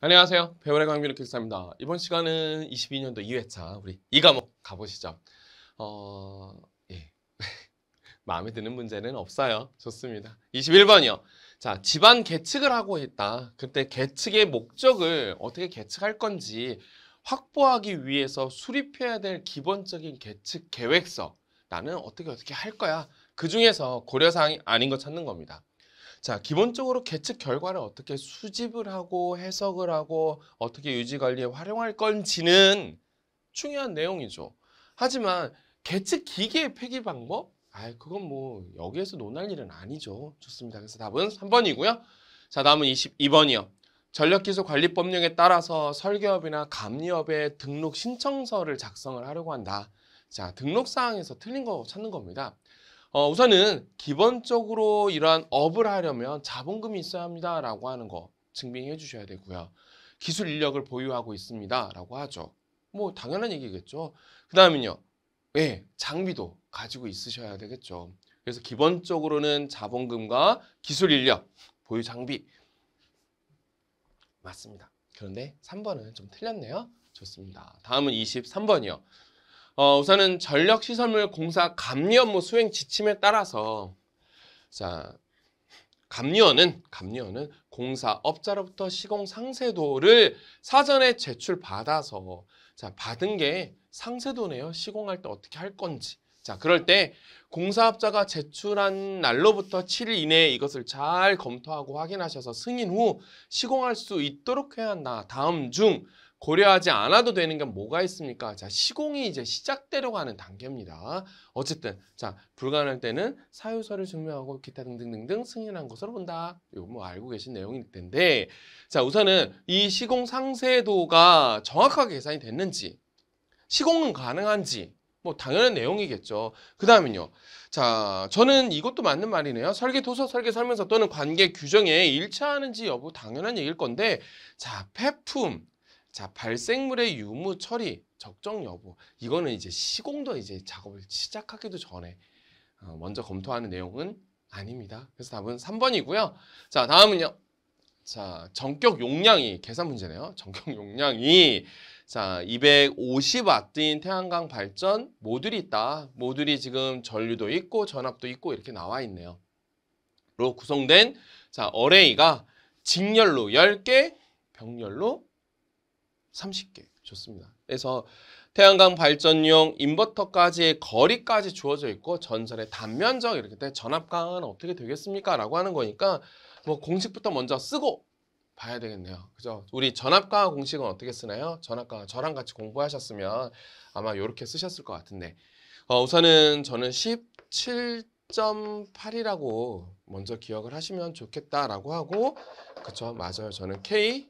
안녕하세요. 배우의 강민호 교사입니다. 이번 시간은 22년도 2회차 우리 이 과목 가보시죠. 어, 예. 마음에 드는 문제는 없어요. 좋습니다. 21번이요. 자, 집안 계측을 하고 있다. 그때 계측의 목적을 어떻게 계측할 건지 확보하기 위해서 수립해야 될 기본적인 계측 계획서. 나는 어떻게 어떻게 할 거야. 그 중에서 고려사항이 아닌 거 찾는 겁니다. 자, 기본적으로 계측 결과를 어떻게 수집을 하고 해석을 하고 어떻게 유지 관리에 활용할 건지는 중요한 내용이죠. 하지만 계측 기계의 폐기 방법? 아, 그건 뭐 여기에서 논할 일은 아니죠. 좋습니다. 그래서 답은 3번이고요. 자, 다음은 22번이요. 전력기술 관리 법령에 따라서 설계업이나 감리업에 등록 신청서를 작성을 하려고 한다. 자, 등록 사항에서 틀린 거 찾는 겁니다. 어, 우선은 기본적으로 이러한 업을 하려면 자본금이 있어야 합니다. 라고 하는 거증빙해 주셔야 되고요. 기술 인력을 보유하고 있습니다. 라고 하죠. 뭐 당연한 얘기겠죠. 그 다음은요. 예, 네, 장비도 가지고 있으셔야 되겠죠. 그래서 기본적으로는 자본금과 기술 인력, 보유 장비 맞습니다. 그런데 3번은 좀 틀렸네요. 좋습니다. 다음은 23번이요. 어, 우선은 전력시설물 공사 감리 업무 수행 지침에 따라서 자 감리원은 감리원은 공사업자로부터 시공 상세도를 사전에 제출 받아서 자 받은 게 상세도네요. 시공할 때 어떻게 할 건지. 자 그럴 때 공사업자가 제출한 날로부터 7일 이내에 이것을 잘 검토하고 확인하셔서 승인 후 시공할 수 있도록 해야 한다. 다음 중 고려하지 않아도 되는 게 뭐가 있습니까? 자, 시공이 이제 시작되려고 하는 단계입니다. 어쨌든 자, 불가능할 때는 사유서를 증명하고 기타 등등등등 승인한 것으로 본다. 이거 뭐 알고 계신 내용일 텐데 자, 우선은 이 시공 상세도가 정확하게 계산이 됐는지 시공은 가능한지 뭐 당연한 내용이겠죠. 그 다음은요. 자, 저는 이것도 맞는 말이네요. 설계 도서, 설계 설명서 또는 관계 규정에 일치하는지 여부 당연한 얘기일 건데 자, 폐품 자, 발생물의 유무 처리 적정 여부. 이거는 이제 시공도 이제 작업을 시작하기도 전에 어, 먼저 검토하는 내용은 아닙니다. 그래서 답은 3번이고요. 자, 다음은요. 자, 전격 용량이 계산 문제네요. 전격 용량이 자, 250W인 태양광 발전 모듈이 있다. 모듈이 지금 전류도 있고 전압도 있고 이렇게 나와 있네요. 로 구성된 자, 어레이가 직렬로 10개, 병렬로 30개 좋습니다. 그래서 태양광 발전용 인버터까지의 거리까지 주어져 있고 전선의 단면적 이렇게 돼 전압강은 어떻게 되겠습니까? 라고 하는 거니까 뭐 공식부터 먼저 쓰고 봐야 되겠네요. 그죠? 우리 전압강화 공식은 어떻게 쓰나요? 전압강화 저랑 같이 공부하셨으면 아마 이렇게 쓰셨을 것 같은데 어, 우선은 저는 17.8이라고 먼저 기억을 하시면 좋겠다라고 하고 그쵸? 맞아요. 저는 K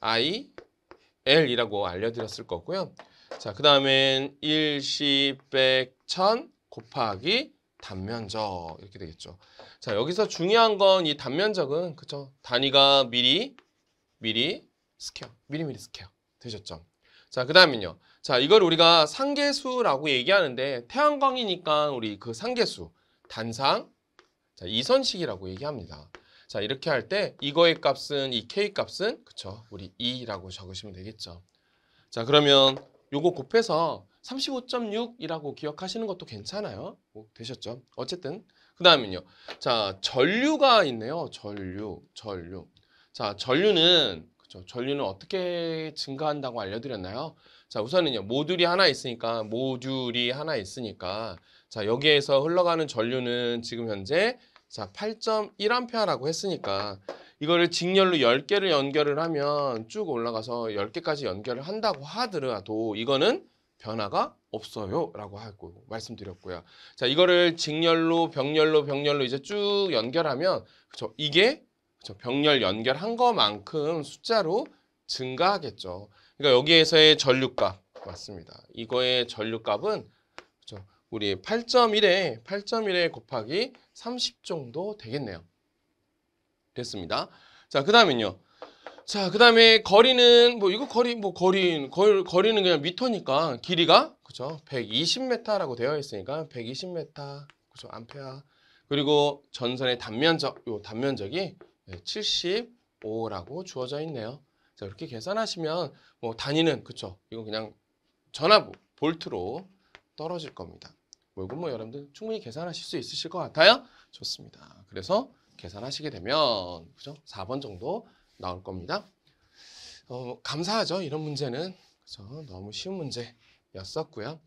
I L이라고 알려드렸을 거고요. 자, 그 다음엔 1, 10, 100, 1000 곱하기 단면적 이렇게 되겠죠. 자, 여기서 중요한 건 이 단면적은 그쵸? 단위가 미리 미리 스퀘어, 미리미리 스퀘어 되셨죠? 자, 그 다음은요. 자, 이걸 우리가 상계수라고 얘기하는데 태양광이니까 우리 그 상계수, 단상, 자, 이선식이라고 얘기합니다. 자 이렇게 할 때 이거의 값은 이 k 값은 그쵸 우리 2라고 적으시면 되겠죠. 자 그러면 요거 곱해서 35.6이라고 기억하시는 것도 괜찮아요. 뭐 되셨죠? 어쨌든 그 다음은요. 자 전류가 있네요. 전류, 전류. 자 전류는 그쵸? 전류는 어떻게 증가한다고 알려드렸나요? 자 우선은요 모듈이 하나 있으니까 모듈이 하나 있으니까 자 여기에서 흘러가는 전류는 지금 현재 자, 8.1A라고 했으니까 이거를 직렬로 10개를 연결을 하면 쭉 올라가서 10개까지 연결을 한다고 하더라도 이거는 변화가 없어요 라고 하고 말씀드렸고요 자 이거를 직렬로 병렬로 병렬로 이제 쭉 연결하면 그쵸 이게 그쵸 병렬 연결한 것만큼 숫자로 증가하겠죠 그러니까 여기에서의 전류값 맞습니다 이거의 전류값은 그쵸 우리 8.1에 8.1에 곱하기 30 정도 되겠네요. 됐습니다. 자, 그다음은요. 자, 그다음에 거리는 뭐 이거 거리 뭐 거리 걸, 거리는 그냥 미터니까 길이가 그죠? 120m라고 되어 있으니까 120m. 그죠? 암페아. 그리고 전선의 단면적 요 단면적이 75라고 주어져 있네요. 자, 이렇게 계산하시면 뭐 단위는 그쵸? 이거 그냥 전압 볼트로 떨어질 겁니다. 월급뭐 여러분들 충분히 계산하실 수 있으실 것 같아요? 좋습니다. 그래서 계산하시게 되면 그죠? 4번 정도 나올 겁니다. 어, 감사하죠. 이런 문제는 그죠? 너무 쉬운 문제였었고요.